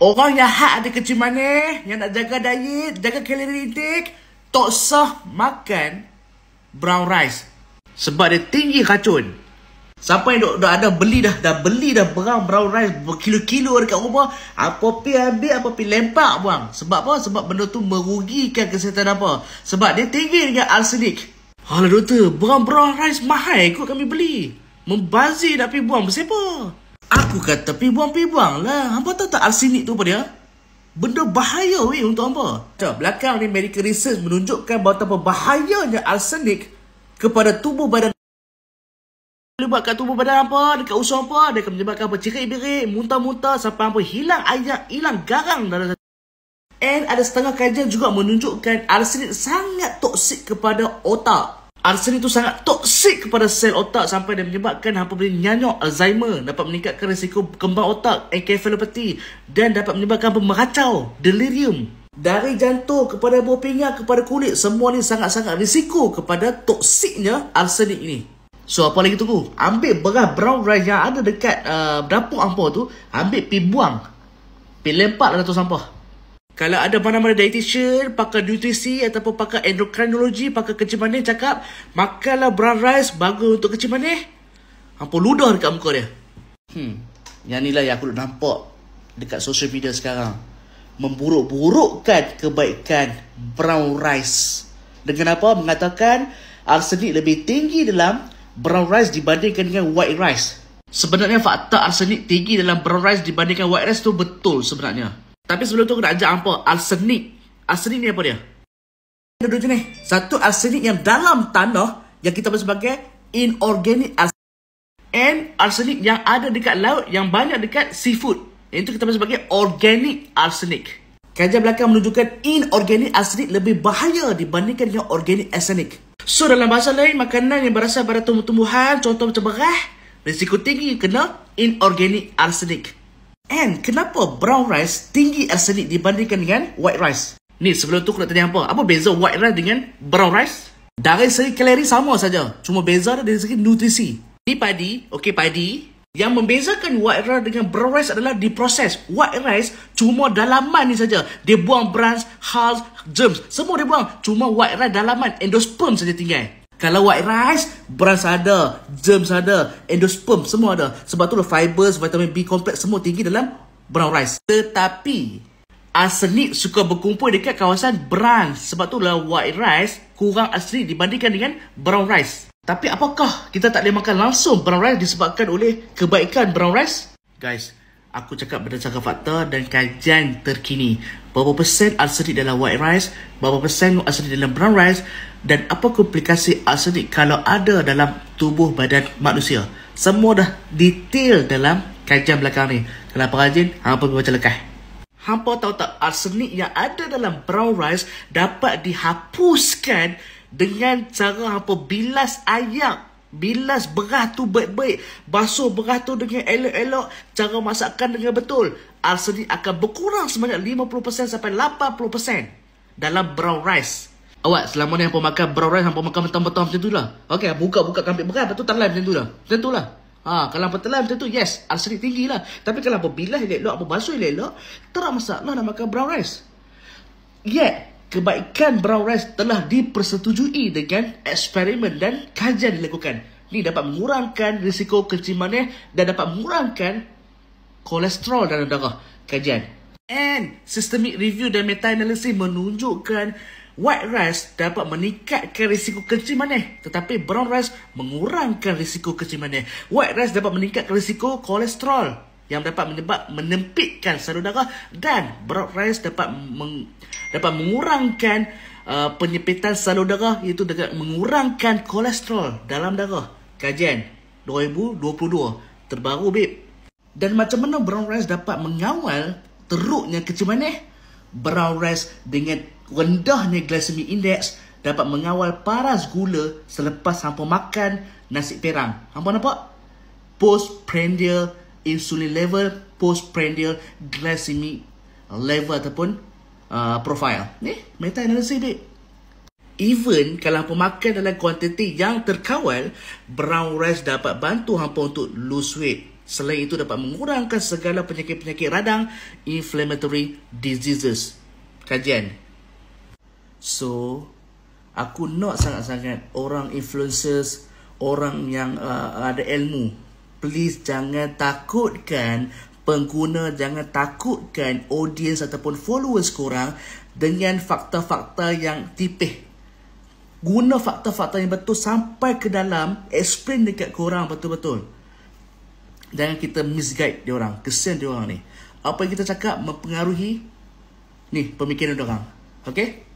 Orang yang hak ada kecil mana Yang nak jaga diet Jaga kalori intake Tak sah makan Brown rice Sebab dia tinggi kacun. Siapa yang dah, ada beli dah Dah beli dah brown, brown rice Berkilo-kilo dekat rumah Apa pi ambil Apa pi lempak buang Sebab apa? Sebab benda tu merugikan kesihatan apa Sebab dia tinggi dengan arsenik Alah doktor Brown, brown rice mahal Ikut kami beli Membazir tapi buang bersepa Aku kata pi buang pi buang lah. Hampa tahu tak arsenik tu apa dia? Benda bahaya weh untuk hampa. Tak, belakang ni medical research menunjukkan betapa bahayanya arsenik kepada tubuh badan boleh buat kat tubuh badan apa, dekat usus apa, dia akan menyebabkan apa, cirit-birit, muntah-muntah, sampai apa, hilang ayam, hilang garang dalam satu. And ada setengah kajian juga menunjukkan arsenik sangat toksik kepada otak. Arsenik itu sangat toksik kepada sel otak sampai dia menyebabkan hampa boleh nyanyok Alzheimer dapat meningkatkan risiko kembang otak encephalopathy dan dapat menyebabkan pemeracau delirium dari jantung kepada buah pinggang kepada kulit semua ni sangat-sangat risiko kepada toksiknya arsenik ini So apa lagi tunggu? Ambil beras brown rice yang ada dekat uh, dapur ampuh tu, ambil pi buang. Pi lempar dalam tu sampah. Kalau ada mana-mana dietitian, pakar nutrisi ataupun pakar endokrinologi, pakar kecil manis cakap, makanlah brown rice bagus untuk kecil manis. Apa ludah dekat muka dia? Hmm, yang inilah yang aku nampak dekat social media sekarang. Memburuk-burukkan kebaikan brown rice. Dengan apa? Mengatakan arsenik lebih tinggi dalam brown rice dibandingkan dengan white rice. Sebenarnya fakta arsenik tinggi dalam brown rice dibandingkan white rice tu betul sebenarnya. Tapi sebelum tu aku nak ajak apa? Arsenik. Arsenik ni apa dia? Ada dua jenis. Satu arsenik yang dalam tanah yang kita panggil sebagai inorganic arsenik. And arsenik yang ada dekat laut yang banyak dekat seafood. Yang itu kita panggil sebagai organic arsenik. Kajian belakang menunjukkan inorganic arsenik lebih bahaya dibandingkan dengan organic arsenik. So dalam bahasa lain, makanan yang berasal pada tumbuh-tumbuhan, contoh macam berah, risiko tinggi kena inorganic arsenik. And kenapa brown rice tinggi arsenik dibandingkan dengan white rice? Ni sebelum tu aku nak tanya apa? Apa beza white rice dengan brown rice? Dari segi kalori sama saja. Cuma beza dari segi nutrisi. Ni padi. Okey padi. Yang membezakan white rice dengan brown rice adalah diproses. White rice cuma dalaman ni saja. Dia buang brans, hulls, germs. Semua dia buang. Cuma white rice dalaman endosperm saja tinggal. Kalau white rice, brans ada, germs ada, endosperm semua ada. Sebab tu lah fibers, vitamin B complex semua tinggi dalam brown rice. Tetapi arsenik suka berkumpul dekat kawasan brown. Sebab tu lah white rice kurang arsenik dibandingkan dengan brown rice. Tapi apakah kita tak boleh makan langsung brown rice disebabkan oleh kebaikan brown rice? Guys, Aku cakap berdasarkan fakta dan kajian terkini. Berapa persen arsenik dalam white rice? Berapa persen arsenik dalam brown rice? Dan apa komplikasi arsenik kalau ada dalam tubuh badan manusia? Semua dah detail dalam kajian belakang ni. Kenapa perajin, hampa pergi baca lekas. Hampa tahu tak arsenik yang ada dalam brown rice dapat dihapuskan dengan cara hampa bilas ayam Bilas beras tu baik-baik, basuh beras tu dengan elok-elok, cara masakkan dengan betul, arsenik akan berkurang sebanyak 50% sampai 80% dalam brown rice. Awak selama ni hampa makan brown rice, hampa makan mentah-mentah macam tu lah. Okay, buka-buka kambing beras, lepas tu tanlai macam tu lah. Macam tu lah. Ha, kalau hampa telan macam tu, yes, arsenik tinggi lah. Tapi kalau hampa bilas elok-elok, hampa basuh elok-elok, tak masalah nak makan brown rice. Yet, yeah kebaikan brown rice telah dipersetujui dengan eksperimen dan kajian dilakukan. Ini dapat mengurangkan risiko kencing kenciumannya dan dapat mengurangkan kolesterol dalam darah kajian. And systemic review dan meta-analisis menunjukkan white rice dapat meningkatkan risiko kencing kenciumannya. Tetapi brown rice mengurangkan risiko kencing kenciumannya. White rice dapat meningkatkan risiko kolesterol yang dapat menyebab menempitkan saluran darah dan brown rice dapat meng, dapat mengurangkan uh, penyempitan saluran darah iaitu dapat mengurangkan kolesterol dalam darah. Kajian 2022 terbaru babe. Dan macam mana brown rice dapat mengawal teruknya keciuman eh? Brown rice dengan rendahnya glycemic index dapat mengawal paras gula selepas hampa makan nasi perang. Hampa nampak? Postprandial insulin level postprandial glycemic level ataupun uh, profile. Ni, eh, meta analisis babe. Even kalau pemakan dalam kuantiti yang terkawal, brown rice dapat bantu hampa untuk lose weight. Selain itu dapat mengurangkan segala penyakit-penyakit radang inflammatory diseases. Kajian. So, aku not sangat-sangat orang influencers, orang yang uh, ada ilmu please jangan takutkan pengguna, jangan takutkan audience ataupun followers korang dengan fakta-fakta yang tipih. Guna fakta-fakta yang betul sampai ke dalam, explain dekat korang betul-betul. Jangan kita misguide dia orang, kesian dia orang ni. Apa yang kita cakap mempengaruhi ni pemikiran dia orang. Okay?